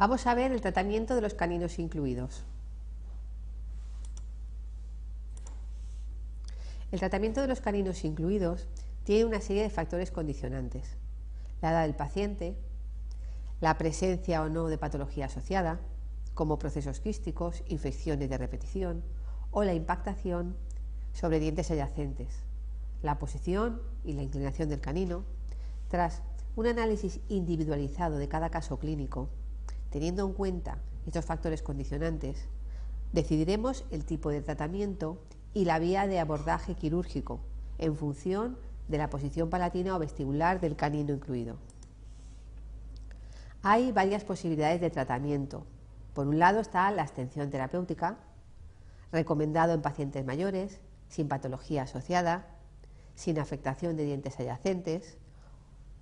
Vamos a ver el tratamiento de los caninos incluidos. El tratamiento de los caninos incluidos tiene una serie de factores condicionantes. La edad del paciente, la presencia o no de patología asociada, como procesos quísticos, infecciones de repetición o la impactación sobre dientes adyacentes, la posición y la inclinación del canino, tras un análisis individualizado de cada caso clínico Teniendo en cuenta estos factores condicionantes, decidiremos el tipo de tratamiento y la vía de abordaje quirúrgico en función de la posición palatina o vestibular del canino incluido. Hay varias posibilidades de tratamiento. Por un lado está la extensión terapéutica, recomendado en pacientes mayores, sin patología asociada, sin afectación de dientes adyacentes,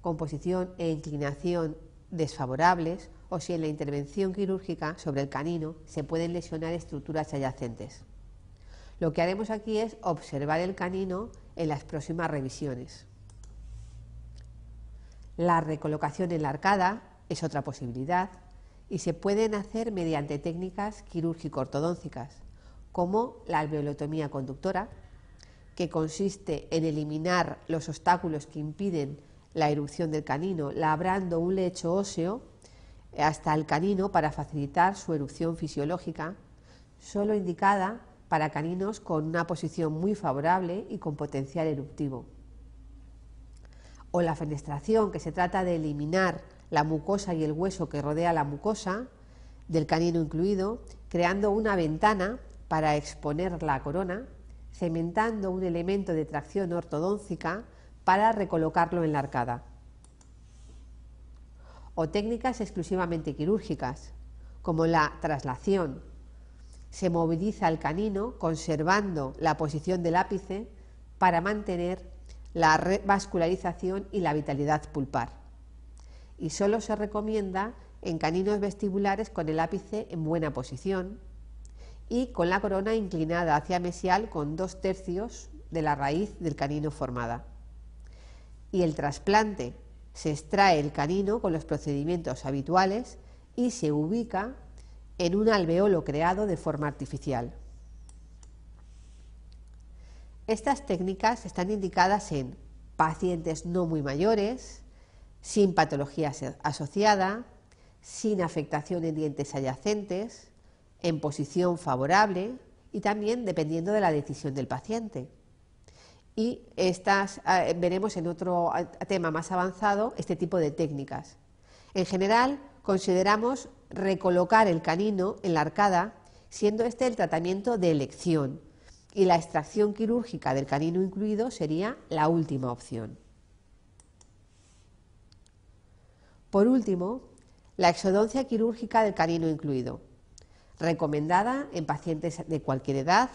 con posición e inclinación desfavorables o si en la intervención quirúrgica sobre el canino se pueden lesionar estructuras adyacentes. Lo que haremos aquí es observar el canino en las próximas revisiones. La recolocación en la arcada es otra posibilidad y se pueden hacer mediante técnicas quirúrgico-ortodóncicas, como la alveolotomía conductora, que consiste en eliminar los obstáculos que impiden la erupción del canino, labrando un lecho óseo hasta el canino para facilitar su erupción fisiológica, solo indicada para caninos con una posición muy favorable y con potencial eruptivo. O la fenestración, que se trata de eliminar la mucosa y el hueso que rodea la mucosa, del canino incluido, creando una ventana para exponer la corona, cementando un elemento de tracción ortodóncica para recolocarlo en la arcada o técnicas exclusivamente quirúrgicas, como la traslación. Se moviliza el canino conservando la posición del ápice para mantener la vascularización y la vitalidad pulpar. Y solo se recomienda en caninos vestibulares con el ápice en buena posición y con la corona inclinada hacia mesial con dos tercios de la raíz del canino formada. Y el trasplante se extrae el canino con los procedimientos habituales y se ubica en un alveolo creado de forma artificial. Estas técnicas están indicadas en pacientes no muy mayores, sin patología asociada, sin afectación en dientes adyacentes, en posición favorable y también dependiendo de la decisión del paciente y estas, ah, veremos en otro ah, tema más avanzado este tipo de técnicas. En general, consideramos recolocar el canino en la arcada, siendo este el tratamiento de elección, y la extracción quirúrgica del canino incluido sería la última opción. Por último, la exodoncia quirúrgica del canino incluido, recomendada en pacientes de cualquier edad,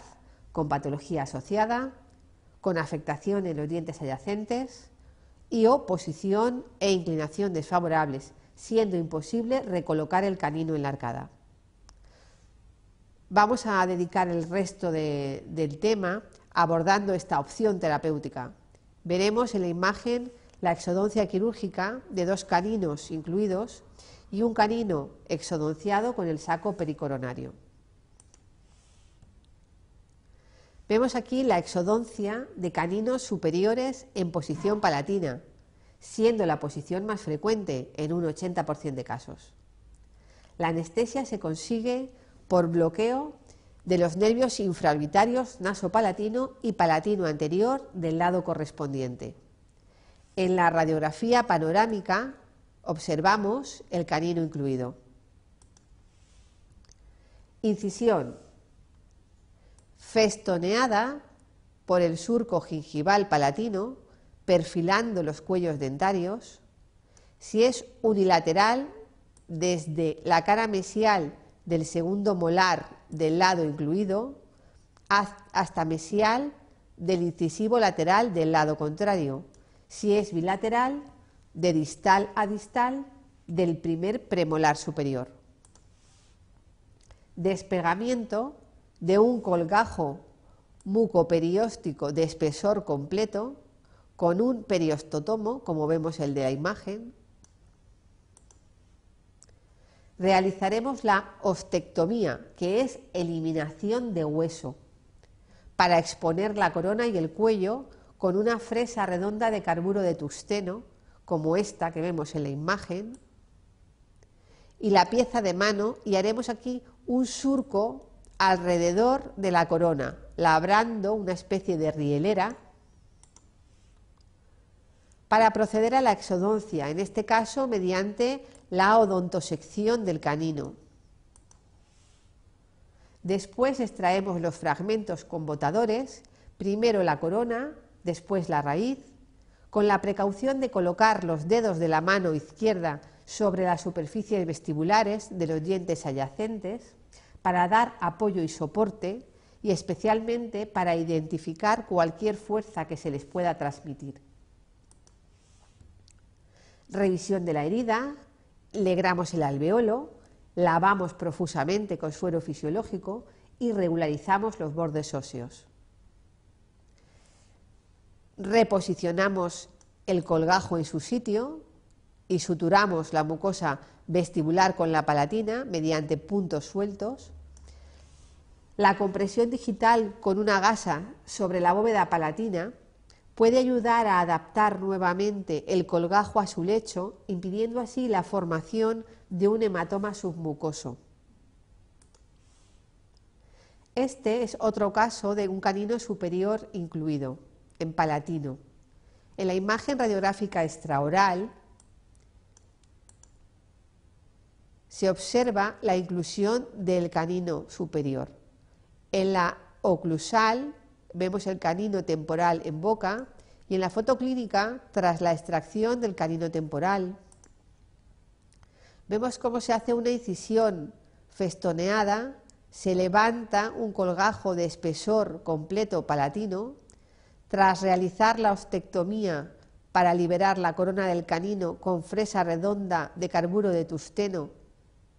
con patología asociada, con afectación en los dientes adyacentes y oposición e inclinación desfavorables, siendo imposible recolocar el canino en la arcada. Vamos a dedicar el resto del tema abordando esta opción terapéutica. Veremos en la imagen la exodoncia quirúrgica de dos caninos incluidos y un canino exodonciado con el saco pericoronario. Vemos aquí la exodoncia de caninos superiores en posición palatina, siendo la posición más frecuente en un 80% de casos. La anestesia se consigue por bloqueo de los nervios infraorbitarios nasopalatino y palatino anterior del lado correspondiente. En la radiografía panorámica observamos el canino incluido. Incisión festoneada por el surco gingival palatino, perfilando los cuellos dentarios, si es unilateral desde la cara mesial del segundo molar del lado incluido hasta mesial del incisivo lateral del lado contrario, si es bilateral de distal a distal del primer premolar superior. Despegamiento de un colgajo mucoperióstico de espesor completo, con un periostotomo, como vemos el de la imagen. Realizaremos la ostectomía, que es eliminación de hueso, para exponer la corona y el cuello con una fresa redonda de carburo de tusteno como esta que vemos en la imagen, y la pieza de mano, y haremos aquí un surco alrededor de la corona, labrando una especie de rielera para proceder a la exodoncia, en este caso mediante la odontosección del canino. Después extraemos los fragmentos con botadores, primero la corona, después la raíz, con la precaución de colocar los dedos de la mano izquierda sobre las superficies vestibulares de los dientes adyacentes para dar apoyo y soporte y especialmente para identificar cualquier fuerza que se les pueda transmitir. Revisión de la herida, legramos el alveolo, lavamos profusamente con suero fisiológico y regularizamos los bordes óseos. Reposicionamos el colgajo en su sitio y suturamos la mucosa vestibular con la palatina mediante puntos sueltos, la compresión digital con una gasa sobre la bóveda palatina puede ayudar a adaptar nuevamente el colgajo a su lecho, impidiendo así la formación de un hematoma submucoso. Este es otro caso de un canino superior incluido, en palatino. En la imagen radiográfica extraoral se observa la inclusión del canino superior. En la oclusal vemos el canino temporal en boca y en la fotoclínica, tras la extracción del canino temporal, vemos cómo se hace una incisión festoneada, se levanta un colgajo de espesor completo palatino, tras realizar la ostectomía para liberar la corona del canino con fresa redonda de carburo de tusteno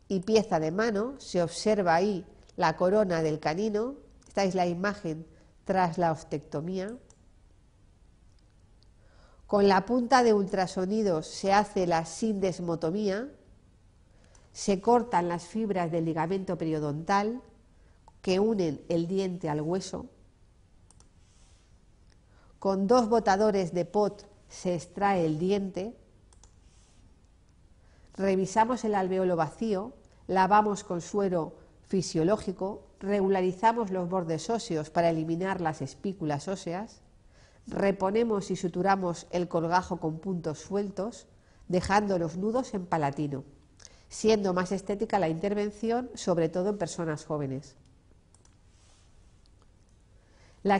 y pieza de mano, se observa ahí la corona del canino, esta es la imagen tras la ostectomía. Con la punta de ultrasonidos se hace la sindesmotomía, se cortan las fibras del ligamento periodontal que unen el diente al hueso. Con dos botadores de pot se extrae el diente revisamos el alveolo vacío, lavamos con suero fisiológico, regularizamos los bordes óseos para eliminar las espículas óseas, reponemos y suturamos el colgajo con puntos sueltos, dejando los nudos en palatino, siendo más estética la intervención, sobre todo en personas jóvenes. La,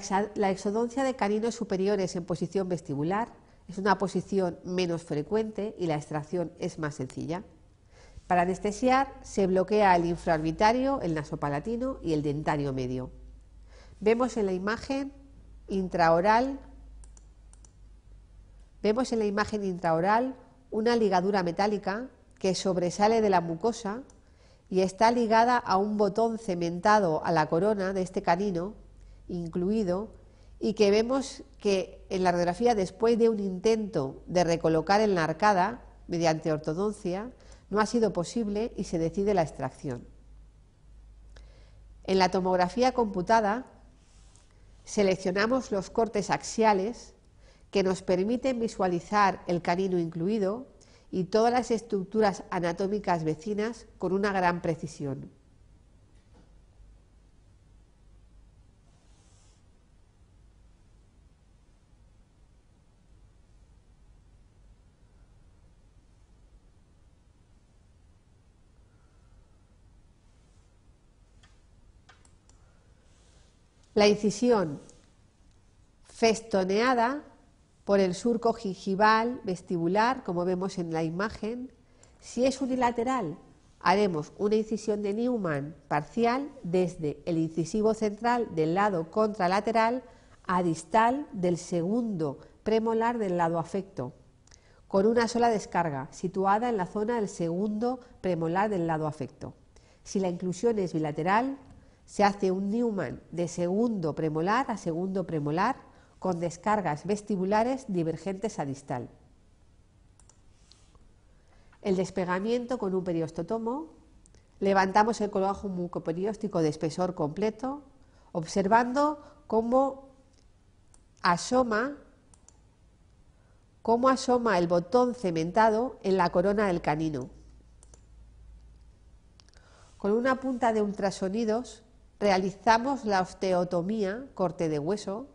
exodoncia de caninos superiores en posición vestibular es una posición menos frecuente y la extracción es más sencilla. Para anestesiar se bloquea el infraorbitario, el nasopalatino y el dentario medio. Vemos en la imagen intraoral Vemos en la imagen intraoral una ligadura metálica que sobresale de la mucosa y está ligada a un botón cementado a la corona de este canino, incluido y que vemos que en la radiografía, después de un intento de recolocar en la arcada mediante ortodoncia, no ha sido posible y se decide la extracción. En la tomografía computada, seleccionamos los cortes axiales que nos permiten visualizar el canino incluido y todas las estructuras anatómicas vecinas con una gran precisión. La incisión festoneada por el surco gingival vestibular, como vemos en la imagen. Si es unilateral, haremos una incisión de Newman parcial desde el incisivo central del lado contralateral a distal del segundo premolar del lado afecto, con una sola descarga situada en la zona del segundo premolar del lado afecto. Si la inclusión es bilateral, se hace un Newman de segundo premolar a segundo premolar con descargas vestibulares divergentes a distal. El despegamiento con un periostotomo. Levantamos el coloajo mucoperióstico de espesor completo, observando cómo asoma, cómo asoma el botón cementado en la corona del canino. Con una punta de ultrasonidos Realizamos la osteotomía, corte de hueso,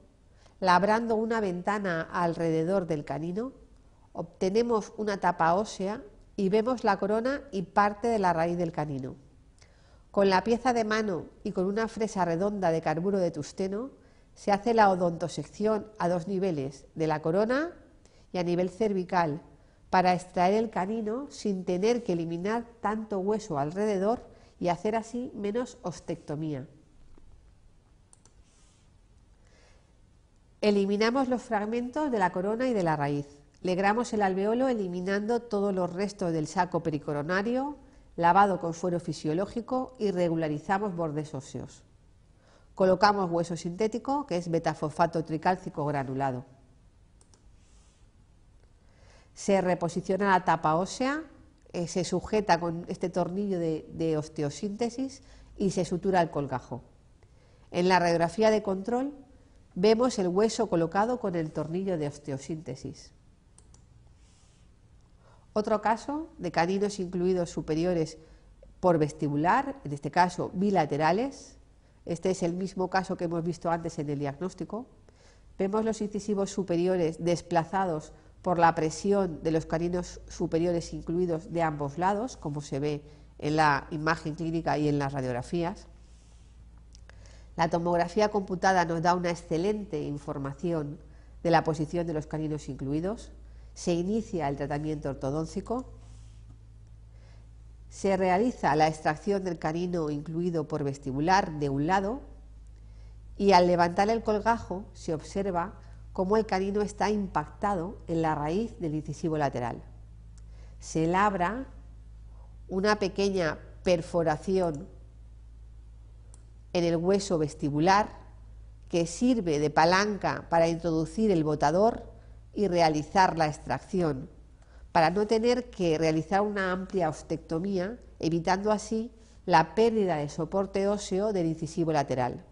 labrando una ventana alrededor del canino, obtenemos una tapa ósea y vemos la corona y parte de la raíz del canino. Con la pieza de mano y con una fresa redonda de carburo de tusteno se hace la odontosección a dos niveles, de la corona y a nivel cervical, para extraer el canino sin tener que eliminar tanto hueso alrededor y hacer así menos ostectomía. Eliminamos los fragmentos de la corona y de la raíz. Legramos el alveolo eliminando todos los restos del saco pericoronario, lavado con fuero fisiológico y regularizamos bordes óseos. Colocamos hueso sintético, que es betafosfato tricálcico granulado. Se reposiciona la tapa ósea eh, se sujeta con este tornillo de, osteosíntesis y se sutura el colgajo. En la radiografía de control vemos el hueso colocado con el tornillo de osteosíntesis. Otro caso de caninos incluidos superiores por vestibular, en este caso bilaterales. Este es el mismo caso que hemos visto antes en el diagnóstico. Vemos los incisivos superiores desplazados por la presión de los caninos superiores incluidos de ambos lados, como se ve en la imagen clínica y en las radiografías. La tomografía computada nos da una excelente información de la posición de los caninos incluidos. Se inicia el tratamiento ortodóncico, Se realiza la extracción del canino incluido por vestibular de un lado y al levantar el colgajo se observa como el canino está impactado en la raíz del incisivo lateral. Se labra una pequeña perforación en el hueso vestibular que sirve de palanca para introducir el botador y realizar la extracción, para no tener que realizar una amplia ostectomía, evitando así la pérdida de soporte óseo del incisivo lateral.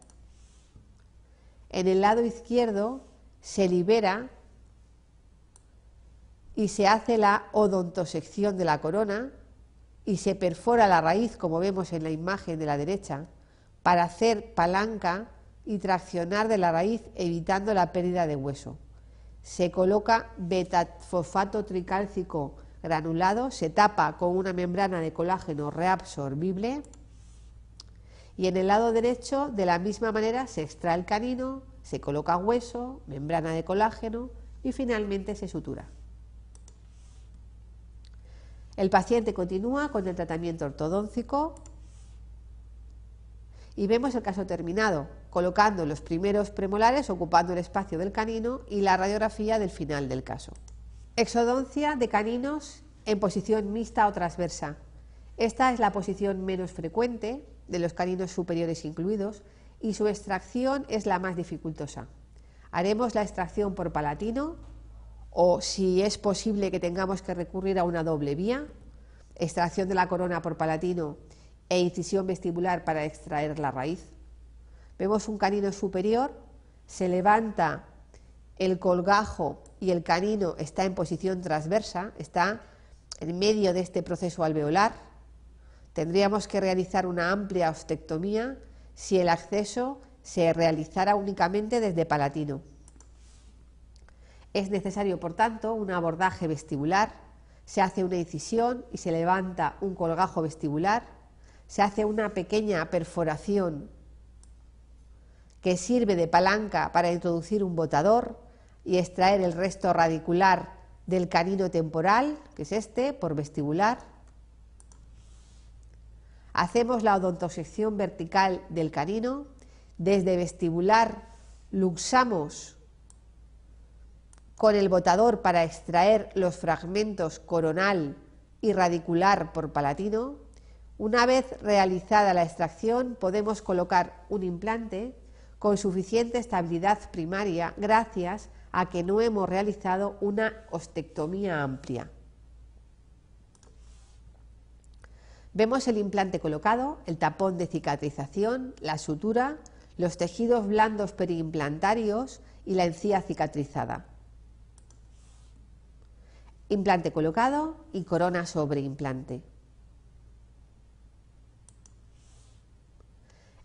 En el lado izquierdo se libera y se hace la odontosección de la corona y se perfora la raíz, como vemos en la imagen de la derecha, para hacer palanca y traccionar de la raíz evitando la pérdida de hueso. Se coloca betafosfato tricálcico granulado, se tapa con una membrana de colágeno reabsorbible y en el lado derecho de la misma manera se extrae el canino, se coloca hueso, membrana de colágeno y finalmente se sutura. El paciente continúa con el tratamiento ortodóncico y vemos el caso terminado, colocando los primeros premolares ocupando el espacio del canino y la radiografía del final del caso. Exodoncia de caninos en posición mixta o transversa. Esta es la posición menos frecuente, de los caninos superiores incluidos, y su extracción es la más dificultosa. Haremos la extracción por palatino o si es posible que tengamos que recurrir a una doble vía, extracción de la corona por palatino e incisión vestibular para extraer la raíz. Vemos un canino superior, se levanta el colgajo y el canino está en posición transversa, está en medio de este proceso alveolar. Tendríamos que realizar una amplia ostectomía si el acceso se realizara únicamente desde Palatino. Es necesario, por tanto, un abordaje vestibular, se hace una incisión y se levanta un colgajo vestibular, se hace una pequeña perforación que sirve de palanca para introducir un botador y extraer el resto radicular del canino temporal, que es este, por vestibular, Hacemos la odontosección vertical del canino, desde vestibular luxamos con el botador para extraer los fragmentos coronal y radicular por palatino. Una vez realizada la extracción podemos colocar un implante con suficiente estabilidad primaria gracias a que no hemos realizado una ostectomía amplia. Vemos el implante colocado, el tapón de cicatrización, la sutura, los tejidos blandos periimplantarios y la encía cicatrizada. Implante colocado y corona sobre implante.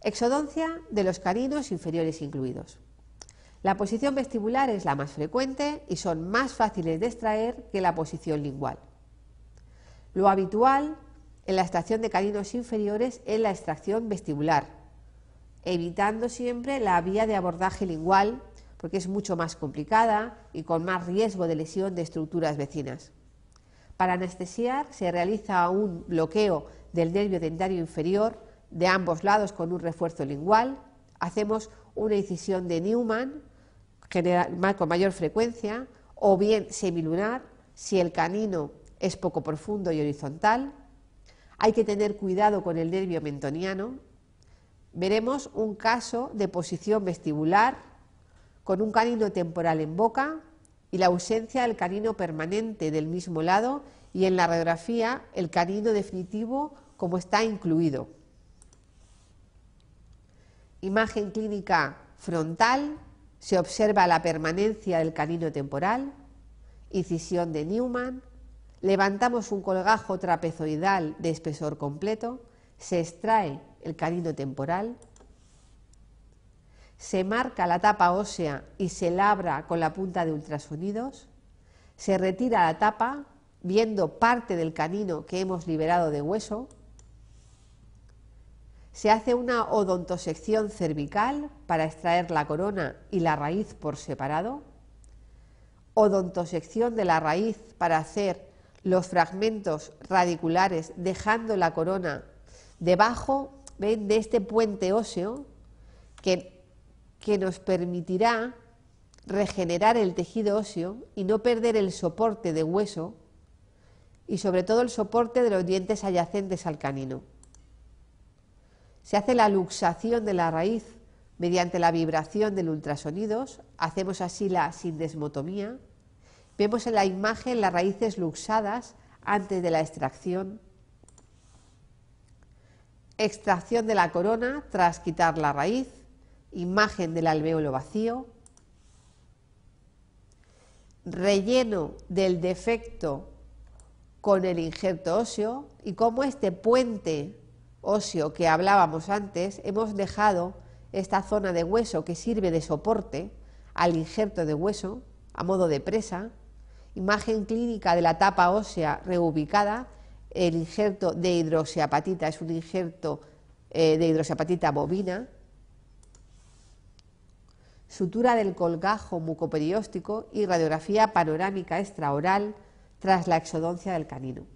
Exodoncia de los caninos inferiores incluidos. La posición vestibular es la más frecuente y son más fáciles de extraer que la posición lingual. Lo habitual en la extracción de caninos inferiores en la extracción vestibular, evitando siempre la vía de abordaje lingual, porque es mucho más complicada y con más riesgo de lesión de estructuras vecinas. Para anestesiar se realiza un bloqueo del nervio dentario inferior de ambos lados con un refuerzo lingual, hacemos una incisión de Newman con mayor frecuencia o bien semilunar si el canino es poco profundo y horizontal, hay que tener cuidado con el nervio mentoniano. Veremos un caso de posición vestibular con un canino temporal en boca y la ausencia del canino permanente del mismo lado y en la radiografía el canino definitivo como está incluido. Imagen clínica frontal, se observa la permanencia del canino temporal, incisión de Newman, levantamos un colgajo trapezoidal de espesor completo, se extrae el canino temporal, se marca la tapa ósea y se labra con la punta de ultrasonidos, se retira la tapa viendo parte del canino que hemos liberado de hueso, se hace una odontosección cervical para extraer la corona y la raíz por separado, odontosección de la raíz para hacer los fragmentos radiculares dejando la corona debajo ¿ven? de este puente óseo que, nos permitirá regenerar el tejido óseo y no perder el soporte de hueso y sobre todo el soporte de los dientes adyacentes al canino. Se hace la luxación de la raíz mediante la vibración del ultrasonidos, hacemos así la sindesmotomía, Vemos en la imagen las raíces luxadas antes de la extracción, extracción de la corona tras quitar la raíz, imagen del alvéolo vacío, relleno del defecto con el injerto óseo y como este puente óseo que hablábamos antes, hemos dejado esta zona de hueso que sirve de soporte al injerto de hueso a modo de presa Imagen clínica de la tapa ósea reubicada, el injerto de hidroxiapatita, es un injerto eh, de hidroxiapatita bovina. Sutura del colgajo mucoperióstico y radiografía panorámica extraoral tras la exodoncia del canino.